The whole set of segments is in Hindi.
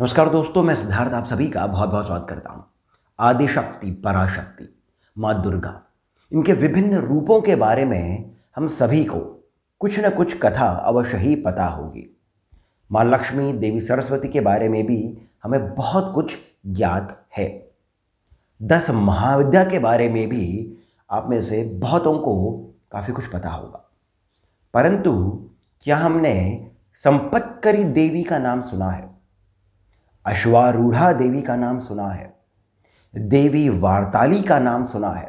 नमस्कार दोस्तों मैं सिद्धार्थ आप सभी का बहुत बहुत स्वागत करता हूँ आदिशक्ति पराशक्ति माँ दुर्गा इनके विभिन्न रूपों के बारे में हम सभी को कुछ न कुछ कथा अवश्य ही पता होगी माँ लक्ष्मी देवी सरस्वती के बारे में भी हमें बहुत कुछ ज्ञात है दस महाविद्या के बारे में भी आप में से बहुतों को काफ़ी कुछ पता होगा परंतु क्या हमने संपत्करी देवी का नाम सुना है अश्वारूढ़ा देवी का नाम सुना है देवी वार्ताली का नाम सुना है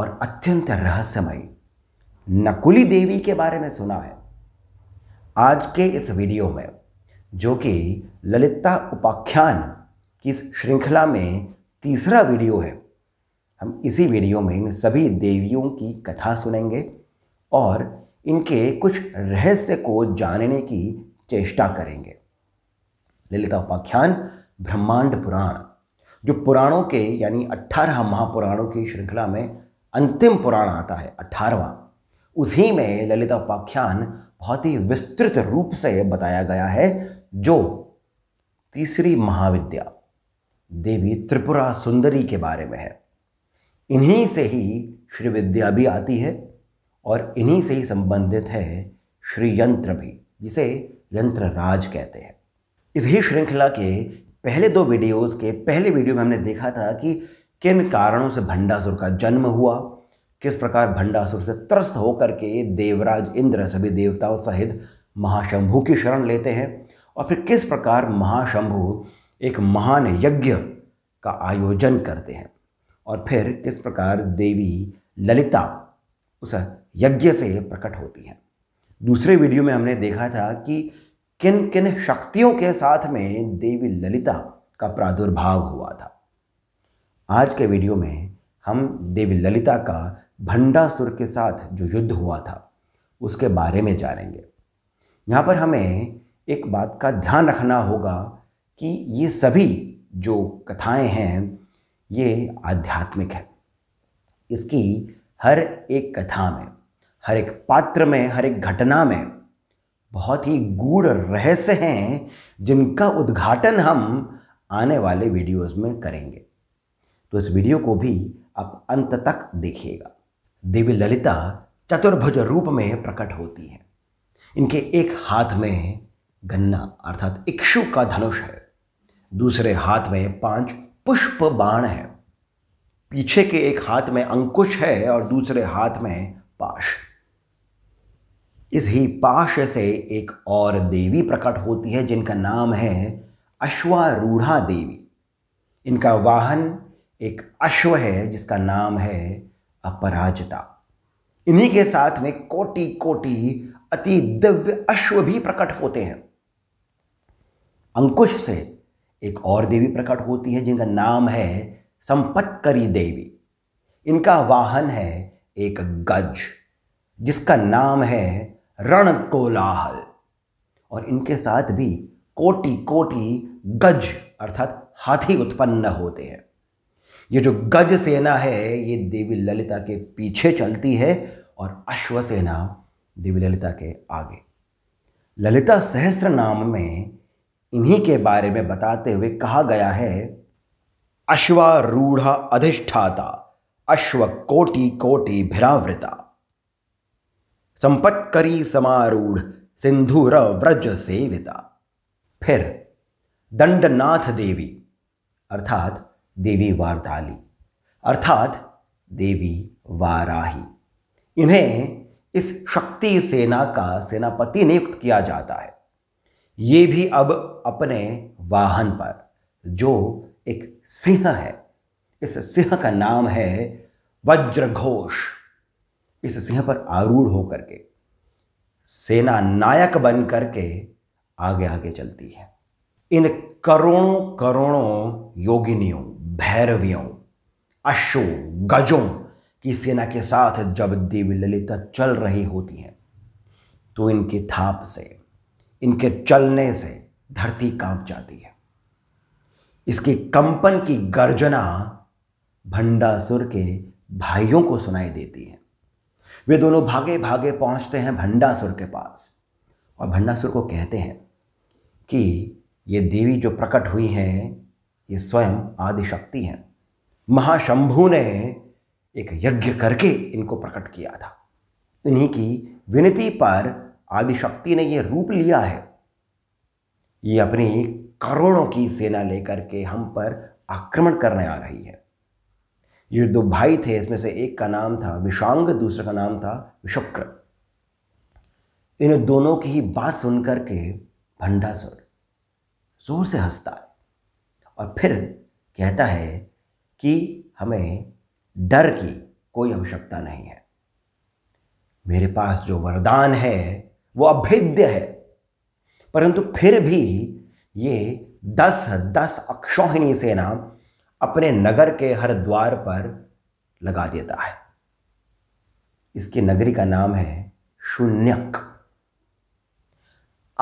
और अत्यंत रहस्यमय नकुली देवी के बारे में सुना है आज के इस वीडियो में जो कि ललिता उपाख्यान की श्रृंखला में तीसरा वीडियो है हम इसी वीडियो में इन सभी देवियों की कथा सुनेंगे और इनके कुछ रहस्य को जानने की चेष्टा करेंगे ललिता उपाख्यान ब्रह्मांड पुराण जो पुराणों के यानी अट्ठारह महापुराणों की श्रृंखला में अंतिम पुराण आता है अठारहवा उसी में ललिता उपाख्यान बहुत ही विस्तृत रूप से बताया गया है जो तीसरी महाविद्या देवी त्रिपुरा सुंदरी के बारे में है इन्हीं से ही श्री विद्या भी आती है और इन्हीं से ही संबंधित है श्री यंत्र भी जिसे यंत्र राज कहते हैं इस ही श्रृंखला के पहले दो वीडियोस के पहले वीडियो में हमने देखा था कि किन कारणों से भंडासुर का जन्म हुआ किस प्रकार भंडासुर से त्रस्त होकर के देवराज इंद्र सभी देवताओं सहित महाशंभु की शरण लेते हैं और फिर किस प्रकार महाशंभु एक महान यज्ञ का आयोजन करते हैं और फिर किस प्रकार देवी ललिता उस यज्ञ से प्रकट होती हैं दूसरे वीडियो में हमने देखा था कि किन किन शक्तियों के साथ में देवी ललिता का प्रादुर्भाव हुआ था आज के वीडियो में हम देवी ललिता का भंडासुर के साथ जो युद्ध हुआ था उसके बारे में जानेंगे यहाँ पर हमें एक बात का ध्यान रखना होगा कि ये सभी जो कथाएं हैं ये आध्यात्मिक है इसकी हर एक कथा में हर एक पात्र में हर एक घटना में बहुत ही गूढ़ रहस्य हैं जिनका उद्घाटन हम आने वाले वीडियोस में करेंगे तो इस वीडियो को भी आप अंत तक देखिएगा देवी ललिता चतुर्भुज रूप में प्रकट होती हैं इनके एक हाथ में गन्ना अर्थात इक्षु का धनुष है दूसरे हाथ में पांच पुष्प बाण है पीछे के एक हाथ में अंकुश है और दूसरे हाथ में पाश इस ही पाश से एक और देवी प्रकट होती है जिनका नाम है अश्वारूढ़ा देवी इनका वाहन एक अश्व है जिसका नाम है अपराजिता इन्हीं के साथ में कोटि कोटि अति दिव्य अश्व भी प्रकट होते हैं अंकुश से एक और देवी प्रकट होती है जिनका नाम है संपत्करी देवी इनका वाहन है एक गज जिसका नाम है रण कोलाहल और इनके साथ भी कोटि कोटि गज अर्थात हाथी उत्पन्न होते हैं ये जो गज सेना है ये देवी ललिता के पीछे चलती है और अश्व सेना देवी ललिता के आगे ललिता सहस्त्र नाम में इन्हीं के बारे में बताते हुए कहा गया है अश्वारूढ़ अधिष्ठाता अश्व कोटि कोटि भिरावृता करी समारूढ़ सिंधुर व्रज सेविता फिर दंडनाथ देवी अर्थात देवी वारदाली अर्थात देवी वाराही इन्हें इस शक्ति सेना का सेनापति नियुक्त किया जाता है ये भी अब अपने वाहन पर जो एक सिंह है इस सिंह का नाम है वज्रघोष इस सिंह पर आरूढ़ होकर के सेना नायक बन करके आगे आगे चलती है इन करोड़ों करोड़ों योगिनियों भैरवियों अश्व गजों की सेना के साथ जब देवी ललिता चल रही होती हैं तो इनकी थाप से इनके चलने से धरती कांप जाती है इसके कंपन की गर्जना भंडासुर के भाइयों को सुनाई देती है वे दोनों भागे भागे पहुंचते हैं भंडासुर के पास और भंडासुर को कहते हैं कि ये देवी जो प्रकट हुई हैं ये स्वयं आदिशक्ति हैं महाशंभु ने एक यज्ञ करके इनको प्रकट किया था इन्हीं की विनती पर आदिशक्ति ने ये रूप लिया है ये अपनी करोड़ों की सेना लेकर के हम पर आक्रमण करने आ रही है ये दो भाई थे इसमें से एक का नाम था विशांग दूसरे का नाम था विशुक्र इन दोनों की ही बात सुनकर के भंडासुर जोर से हंसता है और फिर कहता है कि हमें डर की कोई आवश्यकता नहीं है मेरे पास जो वरदान है वो अभेद्य है परंतु फिर भी ये दस दस अक्षौहिणी सेना अपने नगर के हर द्वार पर लगा देता है इसकी नगरी का नाम है शून्यक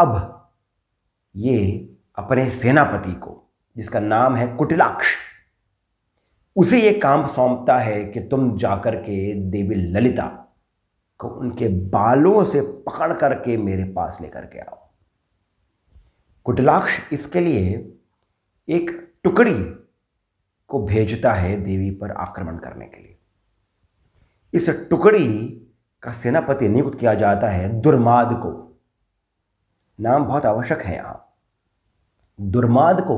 अब ये अपने सेनापति को जिसका नाम है कुटिलाक्ष उसे ये काम सौंपता है कि तुम जाकर के देवी ललिता को उनके बालों से पकड़ करके मेरे पास लेकर के आओ कुटिलाक्ष इसके लिए एक टुकड़ी को भेजता है देवी पर आक्रमण करने के लिए इस टुकड़ी का सेनापति नियुक्त किया जाता है दुर्माद को नाम बहुत आवश्यक है यहां दुर्माद को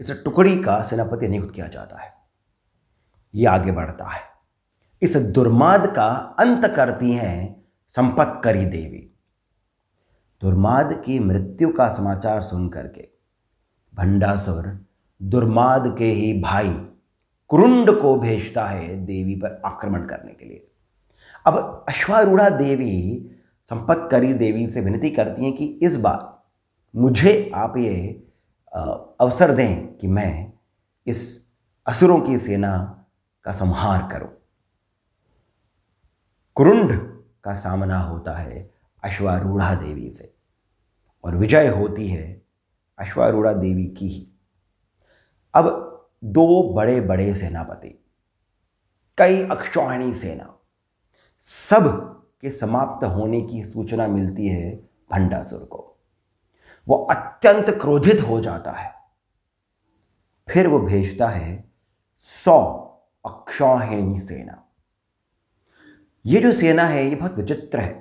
इस टुकड़ी का सेनापति नियुक्त किया जाता है यह आगे बढ़ता है इस दुर्माद का अंत करती हैं करी देवी दुर्माद की मृत्यु का समाचार सुन करके भंडासुर दुर्माद के ही भाई कुरुंड को भेजता है देवी पर आक्रमण करने के लिए अब अश्वारूढ़ा देवी करी देवी से विनती करती हैं कि इस बार मुझे आप ये अवसर दें कि मैं इस असुरों की सेना का संहार करूं कुरुंड का सामना होता है अश्वारूढ़ा देवी से और विजय होती है अश्वारूढ़ा देवी की ही अब दो बड़े बड़े सेनापति कई अक्षौहिणी सेना सब के समाप्त होने की सूचना मिलती है भंडासुर को वो अत्यंत क्रोधित हो जाता है फिर वो भेजता है सौ अक्षौहिणी सेना ये जो सेना है ये बहुत विचित्र है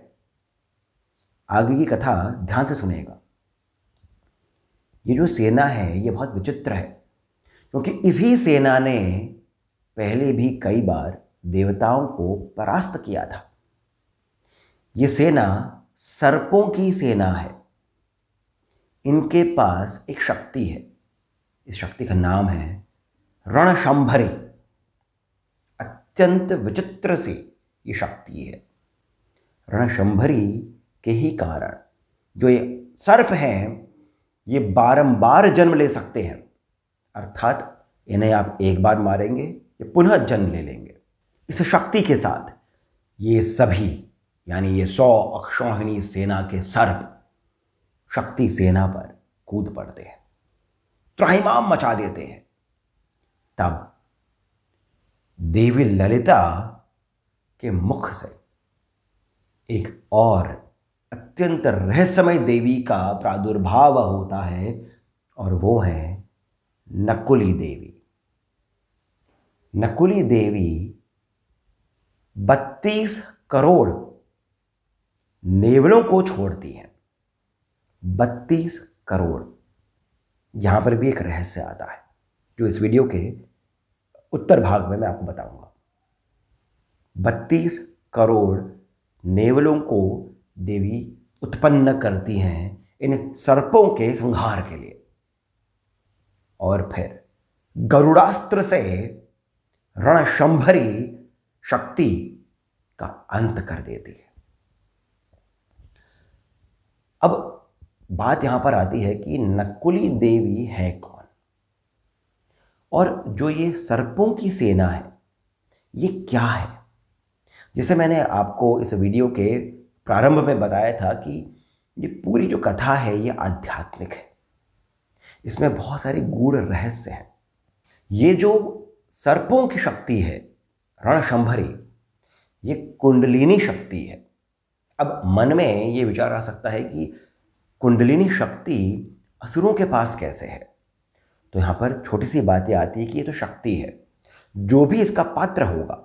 आगे की कथा ध्यान से सुनेगा ये जो सेना है ये बहुत विचित्र है क्योंकि इसी सेना ने पहले भी कई बार देवताओं को परास्त किया था ये सेना सर्पों की सेना है इनके पास एक शक्ति है इस शक्ति का नाम है रणशंभरी अत्यंत विचित्र से ये शक्ति है रणशंभरी के ही कारण जो ये सर्प हैं ये बारंबार जन्म ले सकते हैं अर्थात इन्हें आप एक बार मारेंगे ये पुनः जन्म ले लेंगे इस शक्ति के साथ ये सभी यानी ये सौ अक्षौहिणी सेना के सर्प शक्ति सेना पर कूद पड़ते हैं त्राहिमाम मचा देते हैं तब देवी ललिता के मुख से एक और अत्यंत रहस्यमय देवी का प्रादुर्भाव होता है और वो है नकुली देवी नकुली देवी बत्तीस करोड़ नेवलों को छोड़ती हैं बत्तीस करोड़ यहां पर भी एक रहस्य आता है जो इस वीडियो के उत्तर भाग में मैं आपको बताऊंगा बत्तीस करोड़ नेवलों को देवी उत्पन्न करती हैं इन सर्पों के संहार के लिए और फिर गरुड़ास्त्र से रणशंभरी शक्ति का अंत कर देती है अब बात यहां पर आती है कि नकुली देवी है कौन और जो ये सर्पों की सेना है ये क्या है जैसे मैंने आपको इस वीडियो के प्रारंभ में बताया था कि ये पूरी जो कथा है ये आध्यात्मिक है इसमें बहुत सारी गूढ़ रहस्य हैं ये जो सर्पों की शक्ति है रणशंभरी ये कुंडलिनी शक्ति है अब मन में ये विचार आ सकता है कि कुंडलिनी शक्ति असुरों के पास कैसे है तो यहाँ पर छोटी सी बातें आती है कि ये तो शक्ति है जो भी इसका पात्र होगा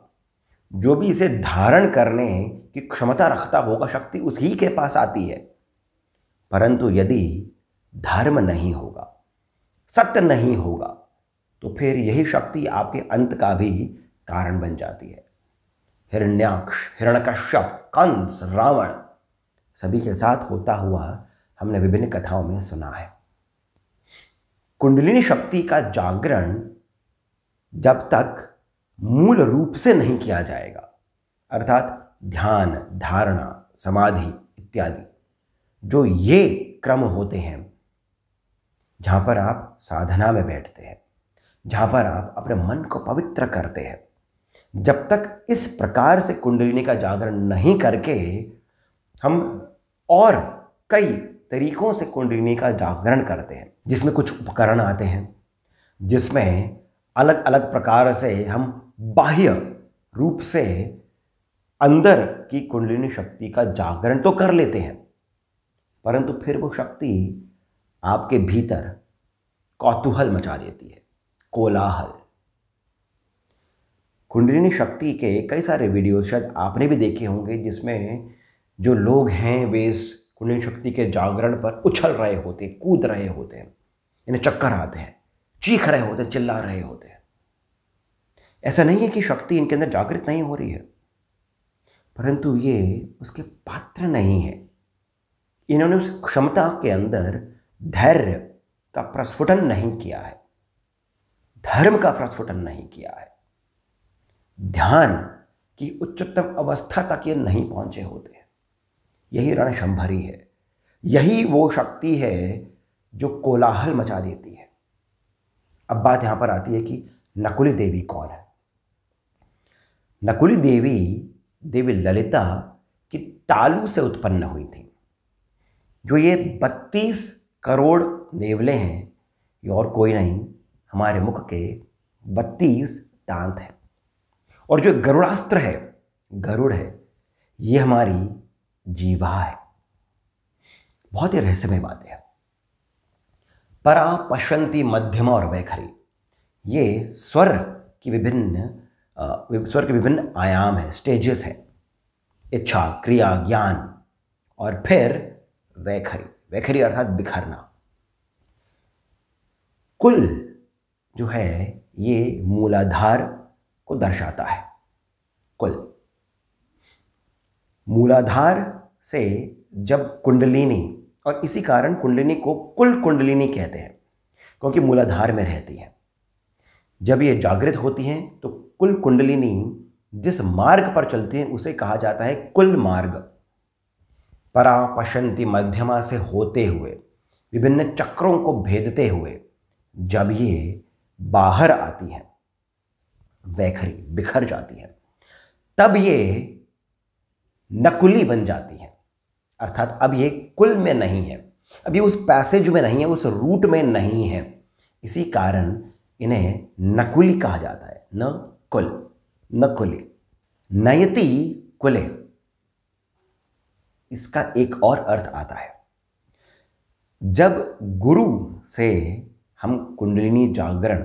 जो भी इसे धारण करने की क्षमता रखता होगा शक्ति उसी के पास आती है परंतु यदि धर्म नहीं होगा सत्य नहीं होगा तो फिर यही शक्ति आपके अंत का भी कारण बन जाती है हिरण्याक्ष हिरणकश्यप कंस रावण सभी के साथ होता हुआ हमने विभिन्न कथाओं में सुना है कुंडलिनी शक्ति का जागरण जब तक मूल रूप से नहीं किया जाएगा अर्थात ध्यान धारणा समाधि इत्यादि जो ये क्रम होते हैं जहाँ पर आप साधना में बैठते हैं जहाँ पर आप अपने मन को पवित्र करते हैं जब तक इस प्रकार से कुंडलिनी का जागरण नहीं करके हम और कई तरीकों से कुंडलिनी का जागरण करते हैं जिसमें कुछ उपकरण आते हैं जिसमें अलग अलग प्रकार से हम बाह्य रूप से अंदर की कुंडलिनी शक्ति का जागरण तो कर लेते हैं परंतु फिर वो शक्ति आपके भीतर कौतूहल मचा देती है कोलाहल कुंडलिनी शक्ति के कई सारे वीडियोस शायद आपने भी देखे होंगे जिसमें जो लोग हैं वे इस कुंडलिनी शक्ति के जागरण पर उछल रहे होते कूद रहे होते हैं इन्हें चक्कर आते हैं चीख रहे होते हैं चिल्ला रहे होते हैं ऐसा नहीं है कि शक्ति इनके अंदर जागृत नहीं हो रही है परंतु ये उसके पात्र नहीं है इन्होंने उस क्षमता के अंदर धैर्य का प्रस्फुटन नहीं किया है धर्म का प्रस्फुटन नहीं किया है ध्यान की उच्चतम अवस्था तक ये नहीं पहुंचे होते यही रणशंभरी है यही वो शक्ति है जो कोलाहल मचा देती है अब बात यहां पर आती है कि नकुली देवी कौन है नकुली देवी देवी ललिता की तालु से उत्पन्न हुई थी जो ये बत्तीस करोड़ नेवले हैं ये और कोई नहीं हमारे मुख के बत्तीस दांत हैं और जो गरुड़ास्त्र है गरुड़ है ये हमारी जीवा है बहुत ही रहस्यमय बातें हैं परा पशंती मध्यमा और वैखरी ये स्वर की विभिन्न स्वर के विभिन्न आयाम हैं स्टेजेस हैं इच्छा क्रिया ज्ञान और फिर वैखरी वैखरी अर्थात बिखरना कुल जो है ये मूलाधार को दर्शाता है कुल मूलाधार से जब कुंडलिनी और इसी कारण कुंडलिनी को कुल कुंडलिनी कहते हैं क्योंकि मूलाधार में रहती है जब ये जागृत होती हैं तो कुल कुंडलिनी जिस मार्ग पर चलती हैं उसे कहा जाता है कुल मार्ग परापशंति मध्यमा से होते हुए विभिन्न चक्रों को भेदते हुए जब ये बाहर आती है वैखरी बिखर जाती है तब ये नकुली बन जाती है अर्थात अब ये कुल में नहीं है अब ये उस पैसेज में नहीं है उस रूट में नहीं है इसी कारण इन्हें नकुली कहा जाता है न कुल नकुली नयति कुले इसका एक और अर्थ आता है जब गुरु से हम कुंडलिनी जागरण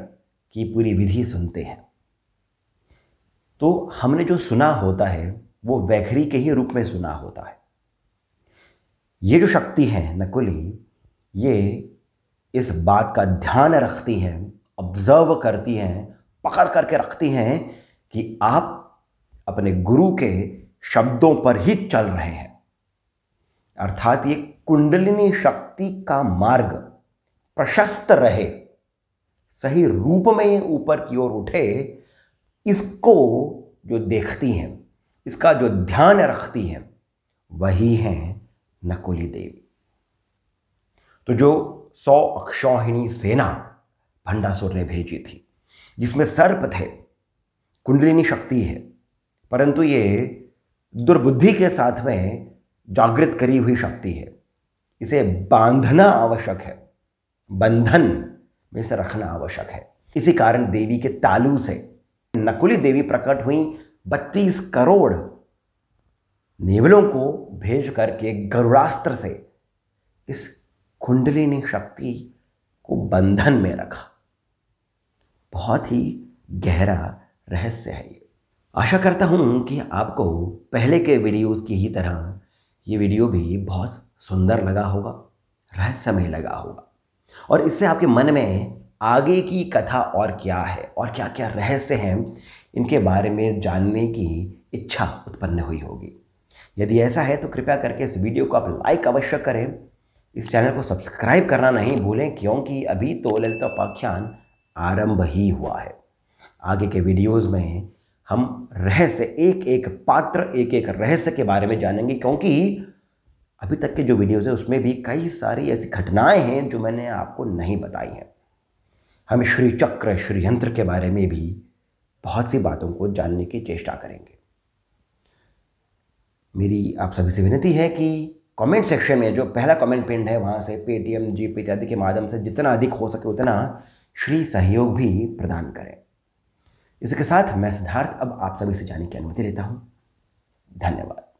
की पूरी विधि सुनते हैं तो हमने जो सुना होता है वो वैखरी के ही रूप में सुना होता है ये जो शक्ति है नकुली ये इस बात का ध्यान रखती हैं ऑब्जर्व करती हैं पकड़ करके रखती हैं कि आप अपने गुरु के शब्दों पर ही चल रहे हैं अर्थात ये कुंडलिनी शक्ति का मार्ग प्रशस्त रहे सही रूप में ये ऊपर की ओर उठे इसको जो देखती हैं इसका जो ध्यान रखती हैं वही हैं नकुली देवी तो जो सौ अक्षौहिणी सेना भंडासुर ने भेजी थी जिसमें सर्प थे कुंडलिनी शक्ति है परंतु ये दुर्बुद्धि के साथ में जागृत करी हुई शक्ति है इसे बांधना आवश्यक है बंधन में से रखना आवश्यक है इसी कारण देवी के तालू से नकुली देवी प्रकट हुई बत्तीस करोड़ नेवलों को भेज करके गरुड़ास्त्र से इस कुंडलिनी शक्ति को बंधन में रखा बहुत ही गहरा रहस्य है ये आशा करता हूं कि आपको पहले के वीडियोस की ही तरह ये वीडियो भी बहुत सुंदर लगा होगा रहस्यमय लगा होगा और इससे आपके मन में आगे की कथा और क्या है और क्या क्या रहस्य हैं इनके बारे में जानने की इच्छा उत्पन्न हुई होगी यदि ऐसा है तो कृपया करके इस वीडियो को आप लाइक अवश्य करें इस चैनल को सब्सक्राइब करना नहीं भूलें क्योंकि अभी तो ललित उपाख्यान आरंभ ही हुआ है आगे के वीडियोज़ में हम रहस्य एक एक पात्र एक एक रहस्य के बारे में जानेंगे क्योंकि अभी तक के जो वीडियोज़ हैं उसमें भी कई सारी ऐसी घटनाएं हैं जो मैंने आपको नहीं बताई हैं हम श्री चक्र श्री यंत्र के बारे में भी बहुत सी बातों को जानने की चेष्टा करेंगे मेरी आप सभी से विनती है कि कमेंट सेक्शन में जो पहला कमेंट पिंड है वहाँ से पेटीएम जीपे इत्यादि के माध्यम से जितना अधिक हो सके उतना श्री सहयोग भी प्रदान करें इसके साथ मैं सिद्धार्थ अब आप सभी से जाने की अनुमति लेता हूँ धन्यवाद